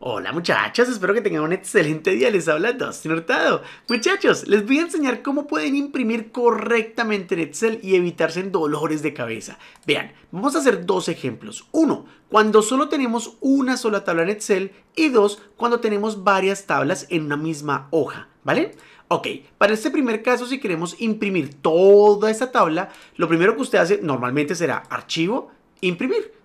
Hola muchachos, espero que tengan un excelente día. Les habla Dustin Hurtado. Muchachos, les voy a enseñar cómo pueden imprimir correctamente en Excel y evitarse dolores de cabeza. Vean, vamos a hacer dos ejemplos. Uno, cuando solo tenemos una sola tabla en Excel y dos, cuando tenemos varias tablas en una misma hoja, ¿vale? Ok, para este primer caso, si queremos imprimir toda esa tabla, lo primero que usted hace normalmente será archivo, imprimir.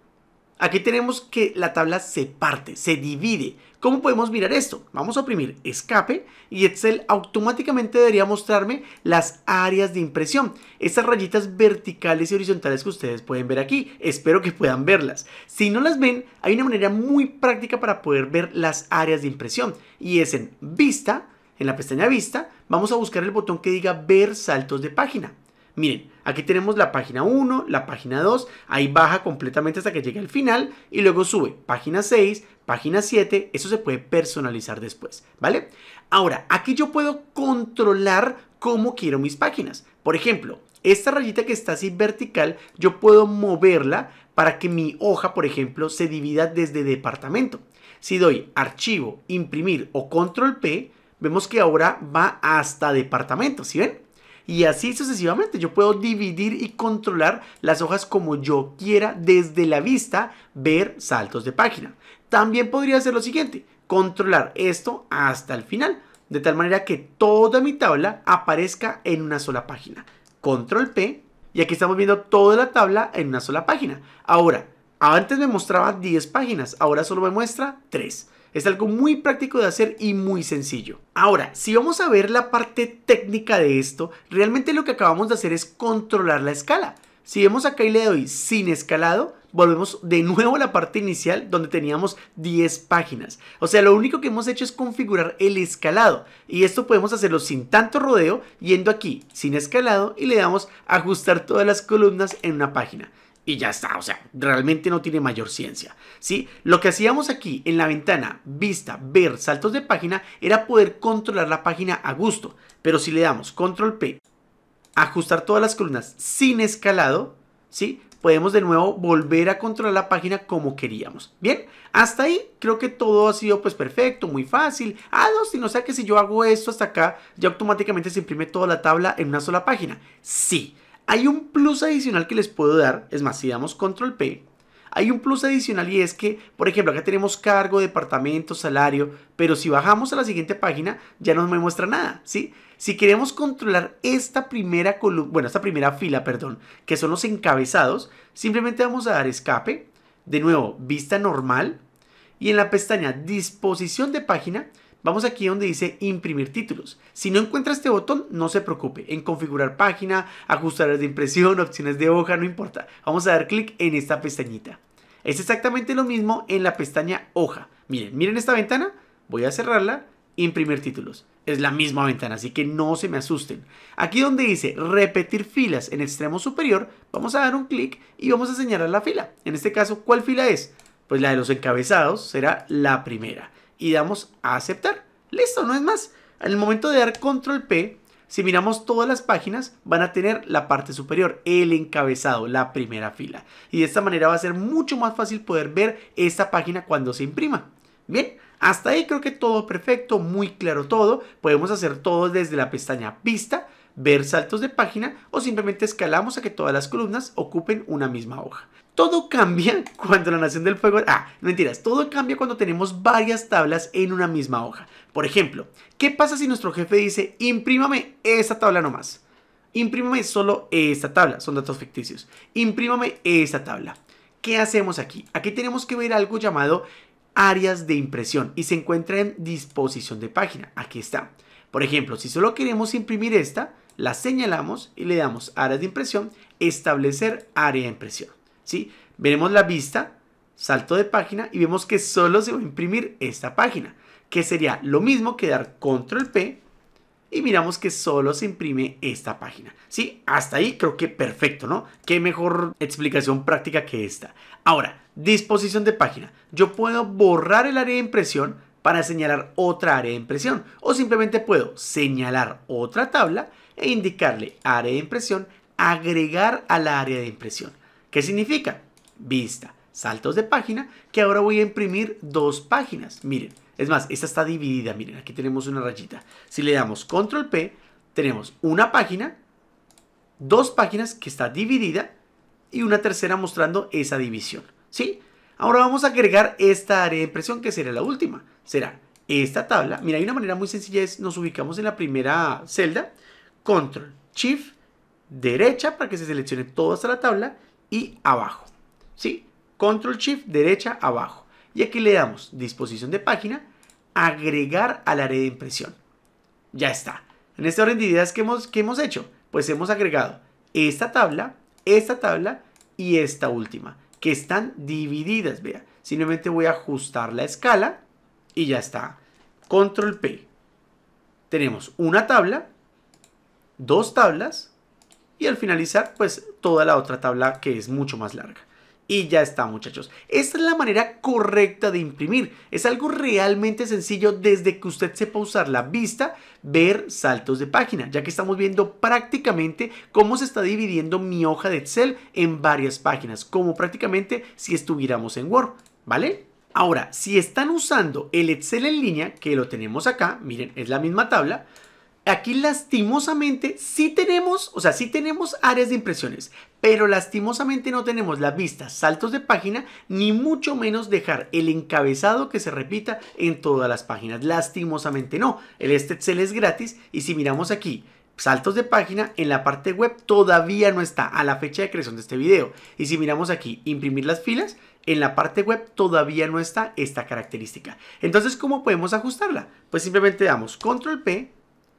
Aquí tenemos que la tabla se parte, se divide. ¿Cómo podemos mirar esto? Vamos a oprimir escape y Excel automáticamente debería mostrarme las áreas de impresión. Estas rayitas verticales y horizontales que ustedes pueden ver aquí. Espero que puedan verlas. Si no las ven, hay una manera muy práctica para poder ver las áreas de impresión. Y es en Vista, en la pestaña Vista, vamos a buscar el botón que diga Ver saltos de página. Miren, aquí tenemos la página 1, la página 2, ahí baja completamente hasta que llegue al final y luego sube página 6, página 7, eso se puede personalizar después, ¿vale? Ahora, aquí yo puedo controlar cómo quiero mis páginas. Por ejemplo, esta rayita que está así vertical, yo puedo moverla para que mi hoja, por ejemplo, se divida desde departamento. Si doy archivo, imprimir o control P, vemos que ahora va hasta departamento, ¿sí ven? y así sucesivamente. Yo puedo dividir y controlar las hojas como yo quiera desde la vista, ver saltos de página. También podría hacer lo siguiente, controlar esto hasta el final, de tal manera que toda mi tabla aparezca en una sola página. Control P y aquí estamos viendo toda la tabla en una sola página. Ahora, antes me mostraba 10 páginas, ahora solo me muestra 3. Es algo muy práctico de hacer y muy sencillo. Ahora, si vamos a ver la parte técnica de esto, realmente lo que acabamos de hacer es controlar la escala. Si vemos acá y le doy sin escalado, volvemos de nuevo a la parte inicial donde teníamos 10 páginas. O sea, lo único que hemos hecho es configurar el escalado. Y esto podemos hacerlo sin tanto rodeo, yendo aquí, sin escalado, y le damos ajustar todas las columnas en una página y ya está, o sea, realmente no tiene mayor ciencia. ¿sí? Lo que hacíamos aquí en la ventana vista, ver, saltos de página era poder controlar la página a gusto, pero si le damos control P, ajustar todas las columnas sin escalado, ¿sí? podemos de nuevo volver a controlar la página como queríamos. Bien, hasta ahí creo que todo ha sido pues perfecto, muy fácil. Ah, no, si no sea que si yo hago esto hasta acá, ya automáticamente se imprime toda la tabla en una sola página. Sí, hay un plus adicional que les puedo dar, es más, si damos control P, hay un plus adicional y es que, por ejemplo, acá tenemos cargo, departamento, salario, pero si bajamos a la siguiente página ya no me muestra nada, ¿sí? Si queremos controlar esta primera columna, bueno, esta primera fila, perdón, que son los encabezados, simplemente vamos a dar escape, de nuevo, vista normal, y en la pestaña disposición de página Vamos aquí donde dice imprimir títulos. Si no encuentra este botón, no se preocupe. En configurar página, ajustar de impresión, opciones de hoja, no importa. Vamos a dar clic en esta pestañita. Es exactamente lo mismo en la pestaña hoja. Miren, miren esta ventana. Voy a cerrarla. Imprimir títulos. Es la misma ventana, así que no se me asusten. Aquí donde dice repetir filas en extremo superior, vamos a dar un clic y vamos a señalar la fila. En este caso, ¿cuál fila es? Pues la de los encabezados será la primera y damos a aceptar. Listo, no es más. En el momento de dar control P, si miramos todas las páginas, van a tener la parte superior, el encabezado, la primera fila. Y de esta manera va a ser mucho más fácil poder ver esta página cuando se imprima. Bien, hasta ahí creo que todo perfecto, muy claro todo. Podemos hacer todo desde la pestaña Vista, ver saltos de página o simplemente escalamos a que todas las columnas ocupen una misma hoja. Todo cambia cuando la Nación del Fuego... Ah, mentiras, todo cambia cuando tenemos varias tablas en una misma hoja. Por ejemplo, ¿qué pasa si nuestro jefe dice, imprímame esta tabla nomás? Imprímame solo esta tabla, son datos ficticios. Imprímame esta tabla. ¿Qué hacemos aquí? Aquí tenemos que ver algo llamado áreas de impresión y se encuentra en disposición de página. Aquí está. Por ejemplo, si solo queremos imprimir esta, la señalamos y le damos áreas de impresión, establecer área de impresión. Veremos la vista, salto de página y vemos que solo se va a imprimir esta página, que sería lo mismo que dar control P y miramos que solo se imprime esta página. ¿Sí? Hasta ahí creo que perfecto, ¿no? Qué mejor explicación práctica que esta. Ahora, disposición de página. Yo puedo borrar el área de impresión para señalar otra área de impresión o simplemente puedo señalar otra tabla e indicarle área de impresión, agregar a la área de impresión. ¿Qué significa? Vista, saltos de página, que ahora voy a imprimir dos páginas. Miren, es más, esta está dividida, miren, aquí tenemos una rayita. Si le damos control P, tenemos una página, dos páginas que está dividida y una tercera mostrando esa división, ¿sí? Ahora vamos a agregar esta área de impresión que será la última. Será esta tabla. Mira, hay una manera muy sencilla, es nos ubicamos en la primera celda, control, shift, derecha para que se seleccione toda esta la tabla y abajo. ¿Sí? Control Shift derecha abajo. Y aquí le damos disposición de página, agregar al área de impresión. Ya está. En este orden de ideas que hemos, que hemos hecho, pues hemos agregado esta tabla, esta tabla y esta última, que están divididas, vea. Simplemente voy a ajustar la escala y ya está. Control P. Tenemos una tabla, dos tablas, y al finalizar pues toda la otra tabla que es mucho más larga. Y ya está muchachos, esta es la manera correcta de imprimir, es algo realmente sencillo desde que usted sepa usar la vista, ver saltos de página, ya que estamos viendo prácticamente cómo se está dividiendo mi hoja de Excel en varias páginas, como prácticamente si estuviéramos en Word, ¿vale? Ahora, si están usando el Excel en línea, que lo tenemos acá, miren, es la misma tabla, aquí lastimosamente sí tenemos, o sea, sí tenemos áreas de impresiones, pero lastimosamente no tenemos las vistas, saltos de página, ni mucho menos dejar el encabezado que se repita en todas las páginas. Lastimosamente no, el este Excel es gratis y si miramos aquí, saltos de página en la parte web todavía no está a la fecha de creación de este video. Y si miramos aquí, imprimir las filas, en la parte web todavía no está esta característica. Entonces, ¿cómo podemos ajustarla? Pues simplemente damos control P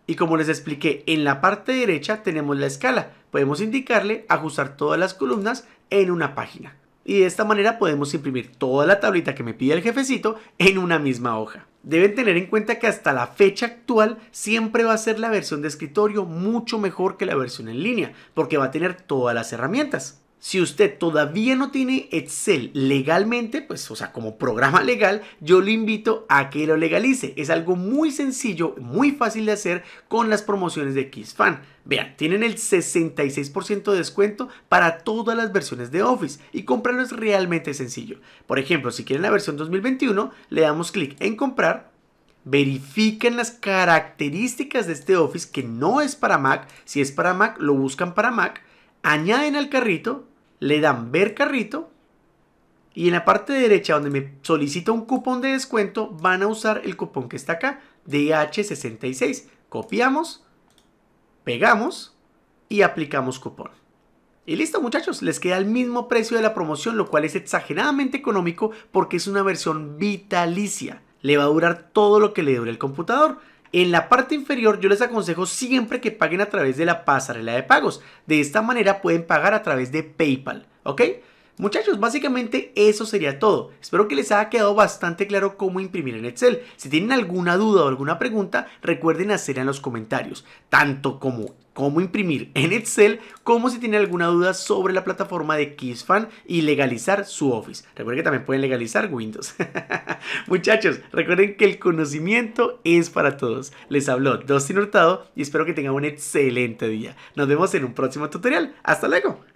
y como les expliqué, en la parte derecha tenemos la escala. Podemos indicarle ajustar todas las columnas en una página. Y de esta manera podemos imprimir toda la tablita que me pide el jefecito en una misma hoja. Deben tener en cuenta que hasta la fecha actual siempre va a ser la versión de escritorio mucho mejor que la versión en línea, porque va a tener todas las herramientas si usted todavía no tiene Excel legalmente, pues, o sea, como programa legal, yo le invito a que lo legalice. Es algo muy sencillo, muy fácil de hacer con las promociones de Xfan. Vean, tienen el 66% de descuento para todas las versiones de Office y comprarlo es realmente sencillo. Por ejemplo, si quieren la versión 2021, le damos clic en comprar verifican las características de este Office que no es para Mac, si es para Mac lo buscan para Mac, añaden al carrito le dan ver carrito y en la parte derecha donde me solicita un cupón de descuento van a usar el cupón que está acá, DH66. Copiamos, pegamos y aplicamos cupón. Y listo muchachos, les queda el mismo precio de la promoción, lo cual es exageradamente económico porque es una versión vitalicia. Le va a durar todo lo que le dure el computador. En la parte inferior yo les aconsejo siempre que paguen a través de la pasarela de pagos. De esta manera pueden pagar a través de PayPal, ¿ok? Muchachos, básicamente eso sería todo. Espero que les haya quedado bastante claro cómo imprimir en Excel. Si tienen alguna duda o alguna pregunta, recuerden hacerla en los comentarios, tanto como cómo imprimir en Excel, como si tienen alguna duda sobre la plataforma de KissFan y legalizar su Office. Recuerden que también pueden legalizar Windows. Muchachos, recuerden que el conocimiento es para todos. Les habló Dustin Hurtado y espero que tengan un excelente día. Nos vemos en un próximo tutorial. Hasta luego.